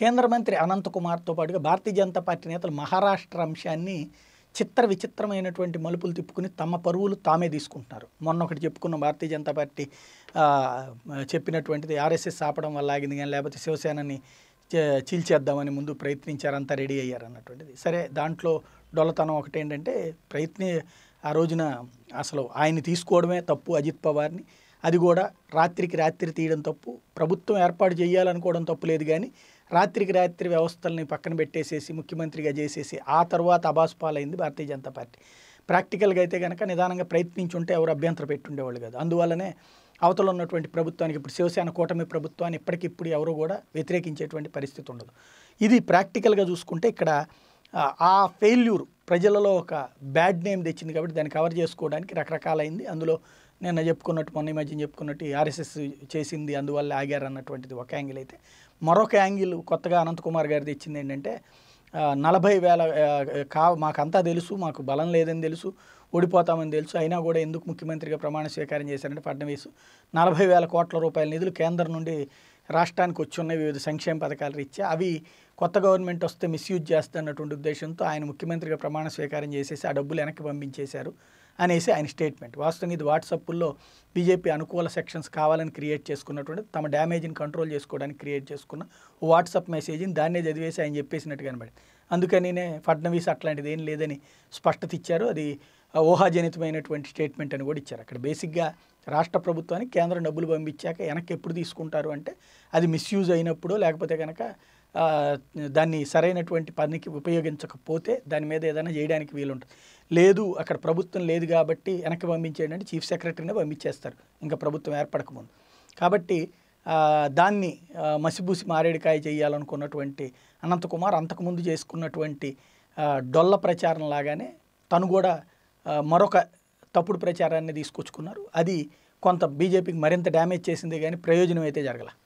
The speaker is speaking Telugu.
కేంద్ర మంత్రి అనంతకుమార్తో పాటుగా భారతీయ జనతా పార్టీ నేతలు మహారాష్ట్ర అంశాన్ని చిత్ర విచిత్రమైనటువంటి మలుపులు తిప్పుకుని తమ పరువులు తామే తీసుకుంటున్నారు మొన్న ఒకటి చెప్పుకున్న భారతీయ జనతా పార్టీ చెప్పినటువంటిది ఆర్ఎస్ఎస్ ఆపడం వల్ల ఆగింది కానీ లేకపోతే శివసేనని చీల్చేద్దామని ముందు ప్రయత్నించారంతా రెడీ అయ్యారు అన్నటువంటిది సరే దాంట్లో డొలతనం ఒకటేంటంటే ప్రయత్ని ఆ రోజున అసలు ఆయన తీసుకోవడమే తప్పు అజిత్ పవార్ని అది కూడా రాత్రికి రాత్రి తీయడం తప్పు ప్రభుత్వం ఏర్పాటు చేయాలనుకోవడం తప్పు లేదు కానీ రాత్రికి రాత్రి వ్యవస్థల్ని పక్కన పెట్టేసేసి ముఖ్యమంత్రిగా చేసేసి ఆ తర్వాత పాలైంది భారతీయ జనతా పార్టీ ప్రాక్టికల్గా అయితే కనుక నిదానంగా ప్రయత్నించుంటే ఎవరు అభ్యంతరం పెట్టుండేవాళ్ళు కాదు అందువల్లనే అవతల ఉన్నటువంటి ప్రభుత్వానికి ఇప్పుడు శివసేన కూటమి ప్రభుత్వాన్ని ఇప్పటికిప్పుడు ఎవరు కూడా వ్యతిరేకించేటువంటి పరిస్థితి ఉండదు ఇది ప్రాక్టికల్గా చూసుకుంటే ఇక్కడ ఆ ఫెయిల్యూర్ ప్రజలలో ఒక బ్యాడ్ నేమ్ తెచ్చింది కాబట్టి దాన్ని కవర్ చేసుకోవడానికి రకరకాలైంది అందులో నేను చెప్పుకున్నట్టు మొన్న ఈ మధ్య చెప్పుకున్నట్టు ఆర్ఎస్ఎస్ చేసింది అందువల్ల ఆగారు అన్నటువంటిది ఒక యాంగిల్ అయితే మరొక యాంగిల్ కొత్తగా అనంత్ కుమార్ గారు తెచ్చింది ఏంటంటే నలభై వేల కా మాకంతా తెలుసు మాకు బలం లేదని తెలుసు ఓడిపోతామని తెలుసు అయినా కూడా ఎందుకు ముఖ్యమంత్రిగా ప్రమాణ స్వీకారం చేశారంటే ఫడ్నవీస్ నలభై వేల కోట్ల రూపాయల నిధులు కేంద్రం నుండి రాష్ట్రానికి వచ్చి ఉన్న వివిధ సంక్షేమ పథకాలు రీత్యా అవి కొత్త గవర్నమెంట్ వస్తే మిస్యూజ్ చేస్తున్నటువంటి ఉద్దేశంతో ఆయన ముఖ్యమంత్రిగా ప్రమాణ స్వీకారం చేసేసి ఆ డబ్బులు వెనక్కి పంపించేశారు అనేసి ఆయన స్టేట్మెంట్ వాస్తవం ఇది వాట్సాప్లో బీజేపీ అనుకూల సెక్షన్స్ కావాలని క్రియేట్ చేసుకున్నటువంటి తమ డ్యామేజ్ని కంట్రోల్ చేసుకోవడానికి క్రియేట్ చేసుకున్న వాట్సాప్ మెసేజ్ని దాన్నే చదివేసి ఆయన చెప్పేసినట్టు అందుకని నేనే ఫడ్నవీస్ అట్లాంటిది ఏం లేదని స్పష్టత ఇచ్చారు అది ఊహాజనితమైనటువంటి స్టేట్మెంట్ అని కూడా ఇచ్చారు అక్కడ బేసిక్గా రాష్ట్ర ప్రభుత్వానికి కేంద్రం డబ్బులు పంపించాక వెనక్కి ఎప్పుడు తీసుకుంటారు అంటే అది మిస్యూజ్ అయినప్పుడు లేకపోతే కనుక దాన్ని సరైనటువంటి పనికి ఉపయోగించకపోతే దాని మీద ఏదైనా చేయడానికి వీలుంటుంది లేదు అక్కడ ప్రభుత్వం లేదు కాబట్టి వెనక్కి పంపించేయడానికి చీఫ్ సెక్రటరీనే పంపించేస్తారు ఇంకా ప్రభుత్వం ఏర్పడకముందు కాబట్టి దాన్ని మసిబూసి మారేడికాయ చేయాలనుకున్నటువంటి అనంతకుమార్ అంతకుముందు చేసుకున్నటువంటి డొల్ల ప్రచారం లాగానే తను కూడా మరొక తప్పుడు ప్రచారాన్ని తీసుకొచ్చుకున్నారు అది కొంత బీజేపీకి మరింత డ్యామేజ్ చేసింది కానీ ప్రయోజనం అయితే జరగలేదు